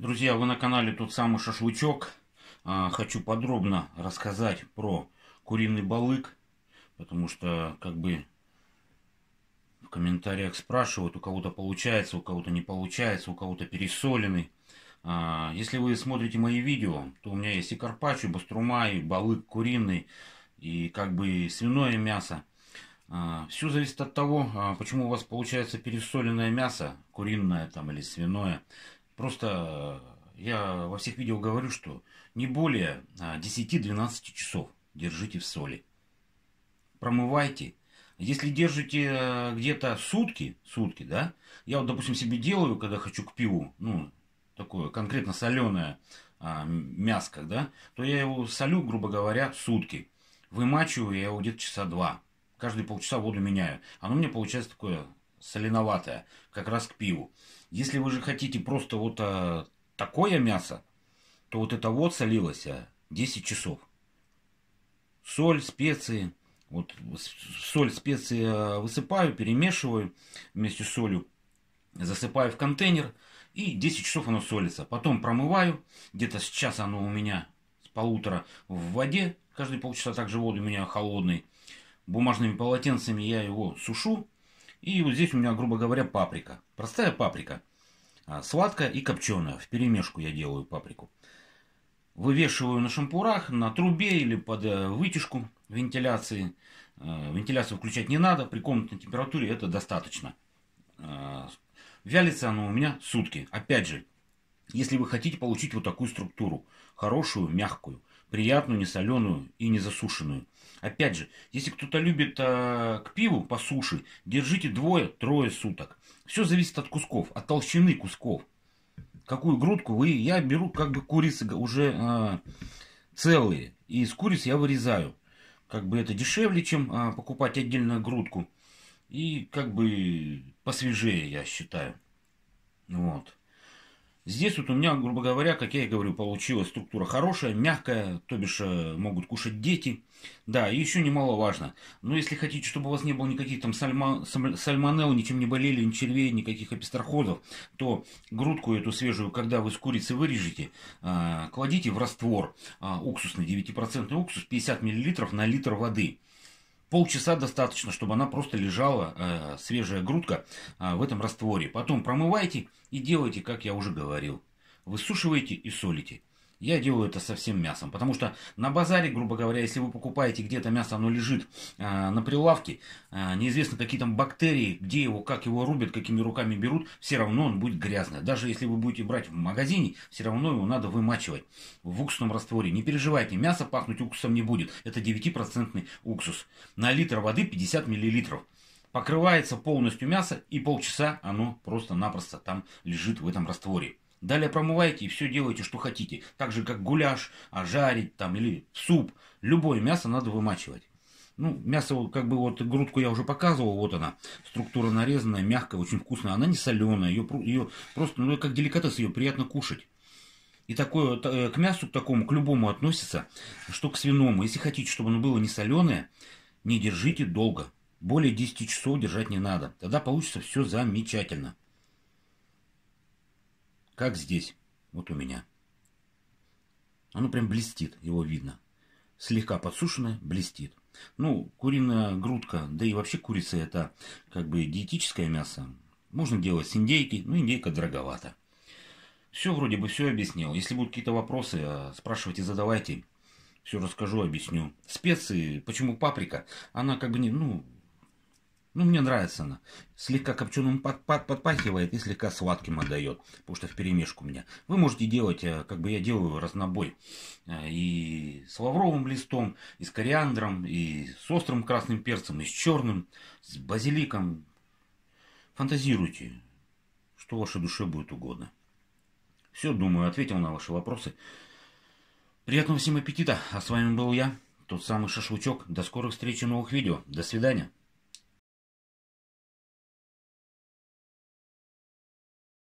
Друзья, вы на канале тот самый шашлычок. А, хочу подробно рассказать про куриный балык, потому что как бы в комментариях спрашивают, у кого-то получается, у кого-то не получается, у кого-то пересоленный. А, если вы смотрите мои видео, то у меня есть и карпаччо, и баструма, и балык куриный, и как бы свиное мясо. А, все зависит от того, а, почему у вас получается пересоленное мясо, куриное там или свиное. Просто э, я во всех видео говорю, что не более 10-12 а, часов держите в соли. Промывайте. Если держите э, где-то сутки, сутки, да, я вот, допустим, себе делаю, когда хочу к пиву, ну, такое конкретно соленое а, мяско, да, то я его солю, грубо говоря, сутки. Вымачиваю я его где-то часа два. Каждые полчаса воду меняю. Оно у меня получается такое соленоватое, как раз к пиву. Если вы же хотите просто вот а, такое мясо, то вот это вот солилось а, 10 часов. Соль, специи, вот соль, специи а, высыпаю, перемешиваю вместе с солью, засыпаю в контейнер и 10 часов оно солится. Потом промываю, где-то сейчас оно у меня с полутора в воде, каждые полчаса также воду у меня холодный. Бумажными полотенцами я его сушу, и вот здесь у меня, грубо говоря, паприка. Простая паприка. А, сладкая и копченая. В перемешку я делаю паприку. Вывешиваю на шампурах, на трубе или под э, вытяжку вентиляции. Э, вентиляцию включать не надо. При комнатной температуре это достаточно. Э, вялится оно у меня сутки. Опять же, если вы хотите получить вот такую структуру, хорошую, мягкую, приятную, не соленую и не засушенную. Опять же, если кто-то любит э, к пиву по суше, держите двое-трое суток. Все зависит от кусков, от толщины кусков. Какую грудку вы... Я беру как бы курицы уже э, целые. И из куриц я вырезаю. Как бы это дешевле, чем э, покупать отдельно грудку. И как бы посвежее, я считаю. Вот. Здесь вот у меня, грубо говоря, как я и говорю, получилась структура хорошая, мягкая, то бишь э, могут кушать дети. Да, и еще немаловажно. Но ну, если хотите, чтобы у вас не было никаких там сальма, сальмонелл, ничем не болели, ни червей, никаких эпистрахозов, то грудку эту свежую, когда вы с курицы вырежете, э, кладите в раствор э, уксусный, 9% уксус, 50 мл на литр воды. Полчаса достаточно, чтобы она просто лежала, э, свежая грудка, э, в этом растворе. Потом промывайте и делайте, как я уже говорил. Высушивайте и солите. Я делаю это со всем мясом, потому что на базаре, грубо говоря, если вы покупаете где-то мясо, оно лежит э, на прилавке, э, неизвестно какие там бактерии, где его, как его рубят, какими руками берут, все равно он будет грязный. Даже если вы будете брать в магазине, все равно его надо вымачивать в уксусном растворе. Не переживайте, мясо пахнуть уксусом не будет. Это 9% уксус. На литр воды 50 мл покрывается полностью мясо, и полчаса оно просто-напросто там лежит в этом растворе. Далее промываете и все делаете, что хотите. Так же, как гуляш, а жарить там или суп. Любое мясо надо вымачивать. Ну, мясо, как бы вот грудку я уже показывал, вот она, структура нарезанная, мягкая, очень вкусная. Она не соленая, ее, ее просто, ну, как деликатес, ее приятно кушать. И такое, э, к мясу, к такому, к любому относится, что к свиному. Если хотите, чтобы оно было не соленое, не держите долго. Более 10 часов держать не надо. Тогда получится все замечательно. Как здесь, вот у меня. Оно прям блестит, его видно. Слегка подсушенное, блестит. Ну, куриная грудка, да и вообще курица это как бы диетическое мясо. Можно делать с индейкой, но индейка дороговата. Все, вроде бы все объяснил. Если будут какие-то вопросы, э, спрашивайте, задавайте. Все расскажу, объясню. Специи, почему паприка? Она как бы не, ну, ну, мне нравится она. Слегка копченым под, под, подпахивает и слегка сладким отдает, потому что в перемешку у меня. Вы можете делать, э, как бы я делаю, разнобой. Э, и с лавровым листом, и с кориандром, и с острым красным перцем, и с черным, с базиликом. Фантазируйте, что вашей душе будет угодно. Все, думаю, ответил на ваши вопросы. Приятного всем аппетита. А с вами был я, тот самый Шашлычок. До скорых встреч и новых видео. До свидания.